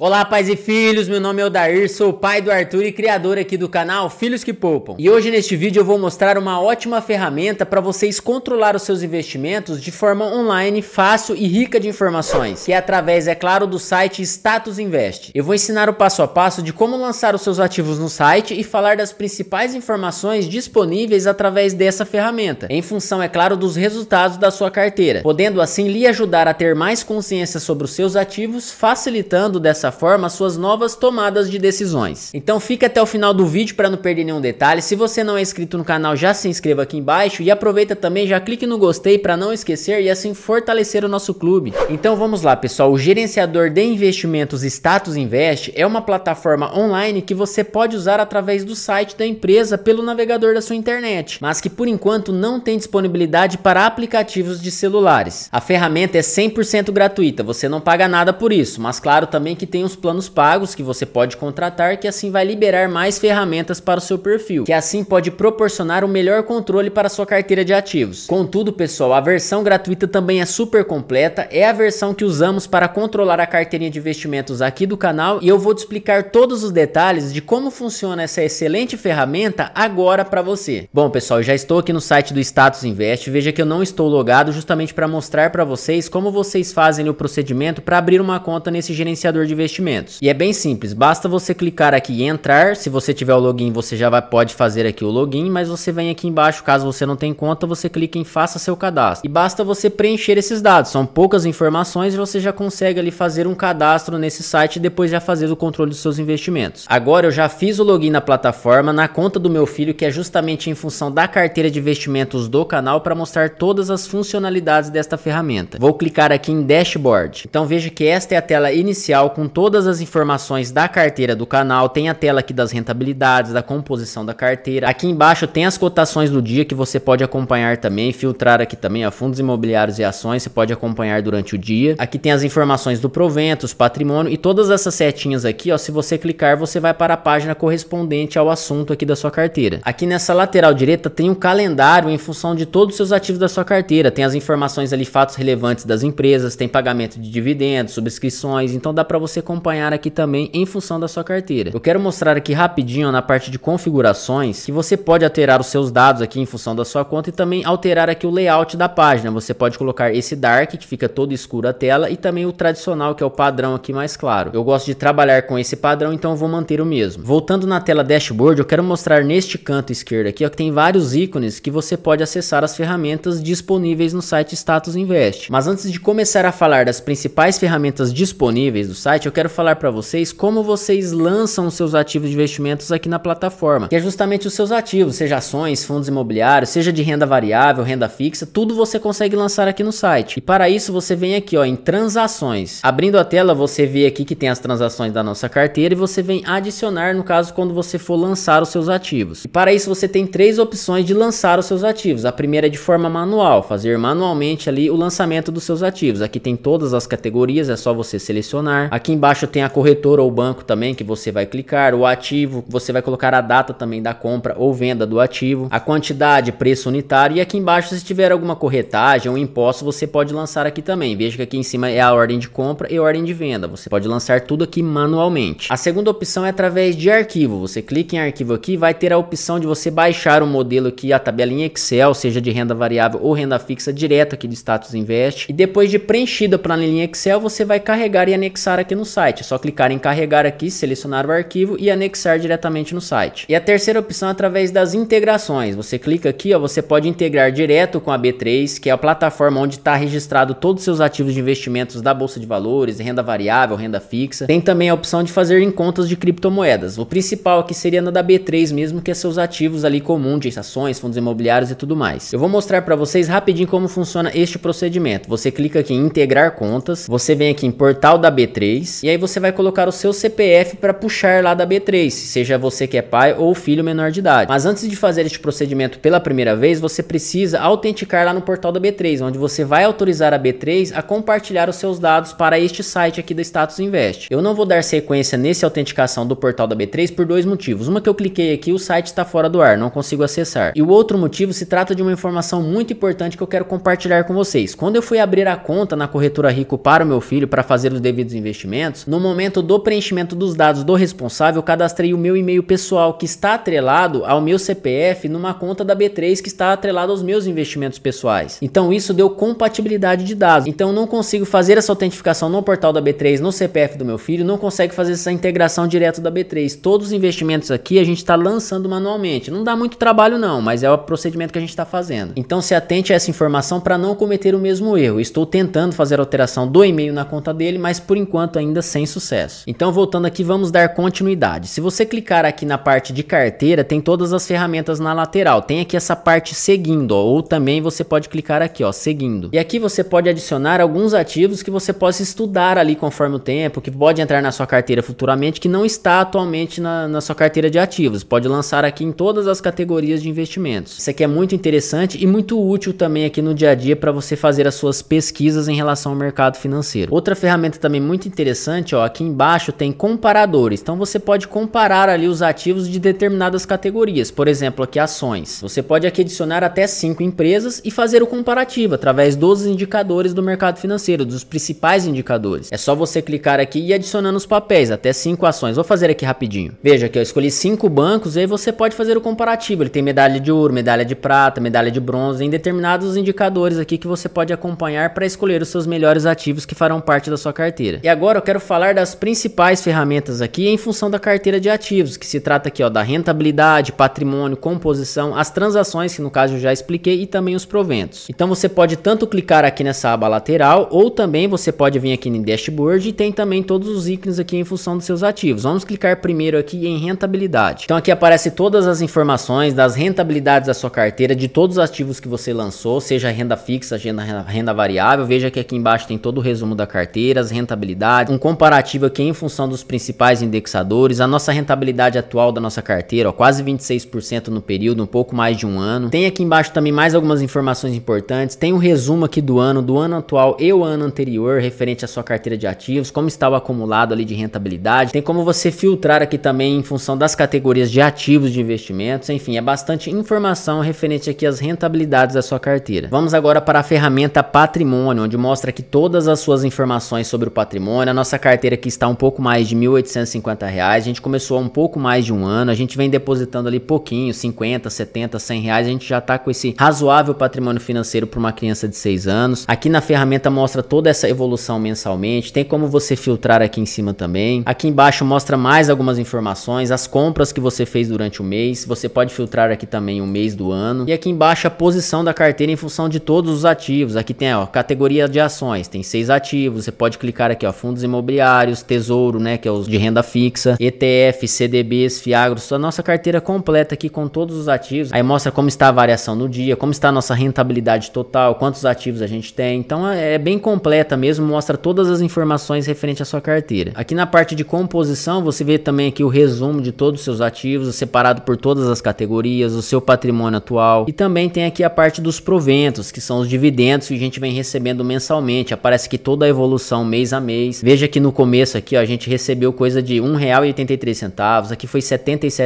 Olá, pais e filhos, meu nome é Odair, sou pai do Arthur e criador aqui do canal Filhos que Poupam. E hoje neste vídeo eu vou mostrar uma ótima ferramenta para vocês controlar os seus investimentos de forma online, fácil e rica de informações, que é através, é claro, do site Status Invest. Eu vou ensinar o passo a passo de como lançar os seus ativos no site e falar das principais informações disponíveis através dessa ferramenta, em função, é claro, dos resultados da sua carteira, podendo assim lhe ajudar a ter mais consciência sobre os seus ativos, facilitando dessa dessa forma suas novas tomadas de decisões. Então fica até o final do vídeo para não perder nenhum detalhe. Se você não é inscrito no canal, já se inscreva aqui embaixo e aproveita também, já clique no gostei para não esquecer e assim fortalecer o nosso clube. Então vamos lá, pessoal. O gerenciador de investimentos Status Invest é uma plataforma online que você pode usar através do site da empresa pelo navegador da sua internet, mas que por enquanto não tem disponibilidade para aplicativos de celulares. A ferramenta é 100% gratuita, você não paga nada por isso, mas claro também que tem tem os planos pagos que você pode contratar, que assim vai liberar mais ferramentas para o seu perfil, que assim pode proporcionar o melhor controle para a sua carteira de ativos. Contudo, pessoal, a versão gratuita também é super completa, é a versão que usamos para controlar a carteirinha de investimentos aqui do canal e eu vou te explicar todos os detalhes de como funciona essa excelente ferramenta agora para você. Bom, pessoal, já estou aqui no site do Status Invest, veja que eu não estou logado justamente para mostrar para vocês como vocês fazem o procedimento para abrir uma conta nesse gerenciador de investimentos investimentos. E é bem simples, basta você clicar aqui em entrar, se você tiver o login você já vai, pode fazer aqui o login, mas você vem aqui embaixo, caso você não tenha conta, você clica em faça seu cadastro. E basta você preencher esses dados, são poucas informações e você já consegue ali fazer um cadastro nesse site e depois já fazer o controle dos seus investimentos. Agora eu já fiz o login na plataforma, na conta do meu filho, que é justamente em função da carteira de investimentos do canal para mostrar todas as funcionalidades desta ferramenta. Vou clicar aqui em dashboard. Então veja que esta é a tela inicial com todas as informações da carteira do canal, tem a tela aqui das rentabilidades, da composição da carteira. Aqui embaixo tem as cotações do dia que você pode acompanhar também, filtrar aqui também a fundos imobiliários e ações, você pode acompanhar durante o dia. Aqui tem as informações do provento, os patrimônio e todas essas setinhas aqui, ó, se você clicar, você vai para a página correspondente ao assunto aqui da sua carteira. Aqui nessa lateral direita tem o um calendário em função de todos os seus ativos da sua carteira, tem as informações ali fatos relevantes das empresas, tem pagamento de dividendos, subscrições, então dá para você acompanhar aqui também em função da sua carteira. Eu quero mostrar aqui rapidinho na parte de configurações que você pode alterar os seus dados aqui em função da sua conta e também alterar aqui o layout da página. Você pode colocar esse dark que fica todo escuro a tela e também o tradicional que é o padrão aqui mais claro. Eu gosto de trabalhar com esse padrão, então vou manter o mesmo. Voltando na tela dashboard, eu quero mostrar neste canto esquerdo aqui ó, que tem vários ícones que você pode acessar as ferramentas disponíveis no site Status Invest. Mas antes de começar a falar das principais ferramentas disponíveis do site, eu quero falar para vocês como vocês lançam os seus ativos de investimentos aqui na plataforma, que é justamente os seus ativos, seja ações, fundos imobiliários, seja de renda variável, renda fixa, tudo você consegue lançar aqui no site. E para isso você vem aqui, ó, em transações. Abrindo a tela, você vê aqui que tem as transações da nossa carteira e você vem adicionar, no caso, quando você for lançar os seus ativos. E para isso você tem três opções de lançar os seus ativos. A primeira é de forma manual, fazer manualmente ali o lançamento dos seus ativos. Aqui tem todas as categorias, é só você selecionar. Aqui embaixo tem a corretora ou banco também que você vai clicar, o ativo, você vai colocar a data também da compra ou venda do ativo, a quantidade, preço unitário e aqui embaixo se tiver alguma corretagem ou imposto você pode lançar aqui também. Veja que aqui em cima é a ordem de compra e a ordem de venda. Você pode lançar tudo aqui manualmente. A segunda opção é através de arquivo. Você clica em arquivo aqui, vai ter a opção de você baixar o um modelo aqui, a tabela em Excel, seja de renda variável ou renda fixa direto aqui do Status Invest. E depois de preenchida a planilha em Excel, você vai carregar e anexar aqui no site. É só clicar em carregar aqui, selecionar o arquivo e anexar diretamente no site. E a terceira opção é através das integrações. Você clica aqui, ó, você pode integrar direto com a B3, que é a plataforma onde está registrado todos os seus ativos de investimentos da bolsa de valores, renda variável, renda fixa. Tem também a opção de fazer em contas de criptomoedas. O principal aqui seria na da B3 mesmo, que é seus ativos ali comuns, de ações, fundos imobiliários e tudo mais. Eu vou mostrar para vocês rapidinho como funciona este procedimento. Você clica aqui em integrar contas, você vem aqui em portal da B3, e aí você vai colocar o seu CPF para puxar lá da B3, seja você que é pai ou filho menor de idade. Mas antes de fazer este procedimento pela primeira vez, você precisa autenticar lá no portal da B3, onde você vai autorizar a B3 a compartilhar os seus dados para este site aqui da Status Invest. Eu não vou dar sequência nesse autenticação do portal da B3 por dois motivos. Uma que eu cliquei aqui, o site está fora do ar, não consigo acessar. E o outro motivo se trata de uma informação muito importante que eu quero compartilhar com vocês. Quando eu fui abrir a conta na corretora Rico para o meu filho para fazer os devidos investimentos, no momento do preenchimento dos dados do responsável, cadastrei o meu e-mail pessoal que está atrelado ao meu CPF numa conta da B3 que está atrelada aos meus investimentos pessoais. Então isso deu compatibilidade de dados. Então não consigo fazer essa autentificação no portal da B3, no CPF do meu filho, não consegue fazer essa integração direto da B3. Todos os investimentos aqui a gente está lançando manualmente. Não dá muito trabalho não, mas é o procedimento que a gente está fazendo. Então se atente a essa informação para não cometer o mesmo erro. Estou tentando fazer alteração do e-mail na conta dele, mas por enquanto ainda ainda sem sucesso. Então voltando aqui, vamos dar continuidade. Se você clicar aqui na parte de carteira, tem todas as ferramentas na lateral. Tem aqui essa parte seguindo, ó, ou também você pode clicar aqui, ó, seguindo. E aqui você pode adicionar alguns ativos que você possa estudar ali conforme o tempo, que pode entrar na sua carteira futuramente, que não está atualmente na, na sua carteira de ativos. Pode lançar aqui em todas as categorias de investimentos. Isso aqui é muito interessante e muito útil também aqui no dia a dia para você fazer as suas pesquisas em relação ao mercado financeiro. Outra ferramenta também muito interessante interessante, ó, aqui embaixo tem comparadores. Então você pode comparar ali os ativos de determinadas categorias. Por exemplo, aqui ações. Você pode aqui adicionar até cinco empresas e fazer o comparativo através dos indicadores do mercado financeiro, dos principais indicadores. É só você clicar aqui e adicionando os papéis, até cinco ações. Vou fazer aqui rapidinho. Veja que eu escolhi cinco bancos e aí você pode fazer o comparativo. Ele tem medalha de ouro, medalha de prata, medalha de bronze, em determinados indicadores aqui que você pode acompanhar para escolher os seus melhores ativos que farão parte da sua carteira. E agora eu quero quero falar das principais ferramentas aqui em função da carteira de ativos, que se trata aqui ó, da rentabilidade, patrimônio, composição, as transações, que no caso eu já expliquei, e também os proventos. Então você pode tanto clicar aqui nessa aba lateral, ou também você pode vir aqui em dashboard e tem também todos os ícones aqui em função dos seus ativos. Vamos clicar primeiro aqui em rentabilidade. Então aqui aparece todas as informações das rentabilidades da sua carteira, de todos os ativos que você lançou, seja renda fixa, renda, renda variável. Veja que aqui embaixo tem todo o resumo da carteira, as rentabilidades, um um comparativo aqui em função dos principais indexadores, a nossa rentabilidade atual da nossa carteira, ó, quase 26% no período, um pouco mais de um ano. Tem aqui embaixo também mais algumas informações importantes, tem um resumo aqui do ano, do ano atual e o ano anterior, referente à sua carteira de ativos, como está o acumulado ali de rentabilidade. Tem como você filtrar aqui também em função das categorias de ativos de investimentos, enfim, é bastante informação referente aqui às rentabilidades da sua carteira. Vamos agora para a ferramenta patrimônio, onde mostra aqui todas as suas informações sobre o patrimônio, a nossa nossa carteira que está um pouco mais de R$ 1.850. Reais. A gente começou há um pouco mais de um ano, a gente vem depositando ali pouquinho, 50, 70, 100 reais. A gente já está com esse razoável patrimônio financeiro para uma criança de 6 anos. Aqui na ferramenta mostra toda essa evolução mensalmente, tem como você filtrar aqui em cima também. Aqui embaixo mostra mais algumas informações, as compras que você fez durante o mês, você pode filtrar aqui também o mês do ano. E aqui embaixo a posição da carteira em função de todos os ativos. Aqui tem ó, categoria de ações, tem seis ativos, você pode clicar aqui ó, fundos imobiliários imobiliários, tesouro, né, que é os de renda fixa, ETF, CDBs, Fiagros, a nossa carteira completa aqui com todos os ativos. Aí mostra como está a variação no dia, como está a nossa rentabilidade total, quantos ativos a gente tem. Então é, é bem completa mesmo, mostra todas as informações referente à sua carteira. Aqui na parte de composição, você vê também aqui o resumo de todos os seus ativos, separado por todas as categorias, o seu patrimônio atual. E também tem aqui a parte dos proventos, que são os dividendos que a gente vem recebendo mensalmente. Aparece que toda a evolução mês a mês. Veja aqui que no começo aqui ó, a gente recebeu coisa de R$ 1,83, aqui foi R$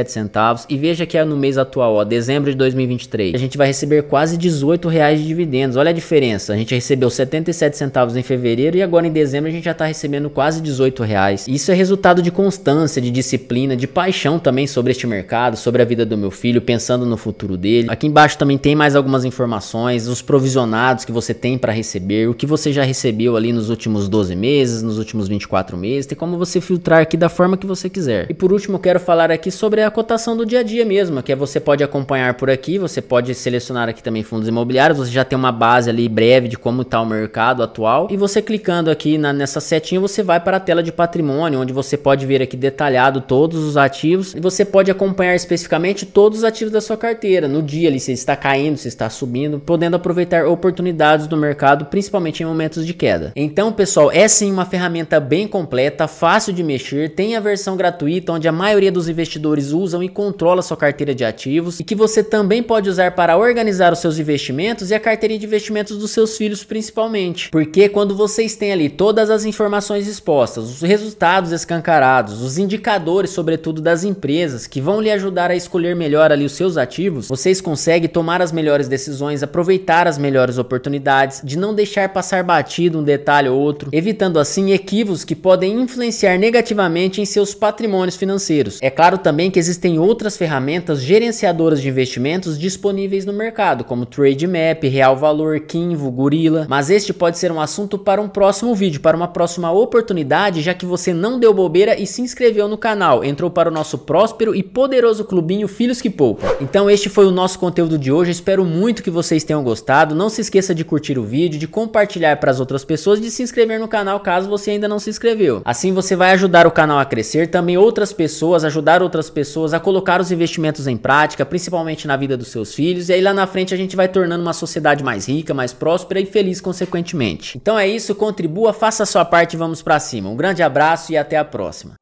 centavos e veja que é no mês atual, ó, dezembro de 2023, a gente vai receber quase R$ reais de dividendos. Olha a diferença, a gente recebeu R$ centavos em fevereiro e agora em dezembro a gente já está recebendo quase R$ reais. Isso é resultado de constância, de disciplina, de paixão também sobre este mercado, sobre a vida do meu filho, pensando no futuro dele. Aqui embaixo também tem mais algumas informações, os provisionados que você tem para receber, o que você já recebeu ali nos últimos 12 meses, nos últimos 24 meses, tem como você filtrar aqui da forma que você quiser. E por último, eu quero falar aqui sobre a cotação do dia a dia mesmo, que é você pode acompanhar por aqui, você pode selecionar aqui também fundos imobiliários, você já tem uma base ali breve de como está o mercado atual. E você clicando aqui na, nessa setinha, você vai para a tela de patrimônio, onde você pode ver aqui detalhado todos os ativos e você pode acompanhar especificamente todos os ativos da sua carteira no dia ali, se está caindo, se está subindo, podendo aproveitar oportunidades do mercado, principalmente em momentos de queda. Então, pessoal, é sim uma ferramenta bem completa, fácil de mexer, tem a versão gratuita onde a maioria dos investidores usam e controla sua carteira de ativos e que você também pode usar para organizar os seus investimentos e a carteira de investimentos dos seus filhos principalmente. Porque quando vocês têm ali todas as informações expostas, os resultados escancarados, os indicadores sobretudo das empresas que vão lhe ajudar a escolher melhor ali os seus ativos, vocês conseguem tomar as melhores decisões, aproveitar as melhores oportunidades, de não deixar passar batido um detalhe ou outro, evitando assim equívocos ativos que podem influenciar negativamente em seus patrimônios financeiros. É claro também que existem outras ferramentas gerenciadoras de investimentos disponíveis no mercado, como TradeMap, Real Valor, Kinvo, Gorilla, mas este pode ser um assunto para um próximo vídeo, para uma próxima oportunidade, já que você não deu bobeira e se inscreveu no canal, entrou para o nosso próspero e poderoso clubinho Filhos que Poupa. Então este foi o nosso conteúdo de hoje, espero muito que vocês tenham gostado, não se esqueça de curtir o vídeo, de compartilhar para as outras pessoas e de se inscrever no canal caso você ainda não se inscreveu. Assim você vai ajudar o canal a crescer, também outras pessoas, ajudar outras pessoas a colocar os investimentos em prática, principalmente na vida dos seus filhos, e aí lá na frente a gente vai tornando uma sociedade mais rica, mais próspera e feliz consequentemente. Então é isso, contribua, faça a sua parte e vamos para cima. Um grande abraço e até a próxima.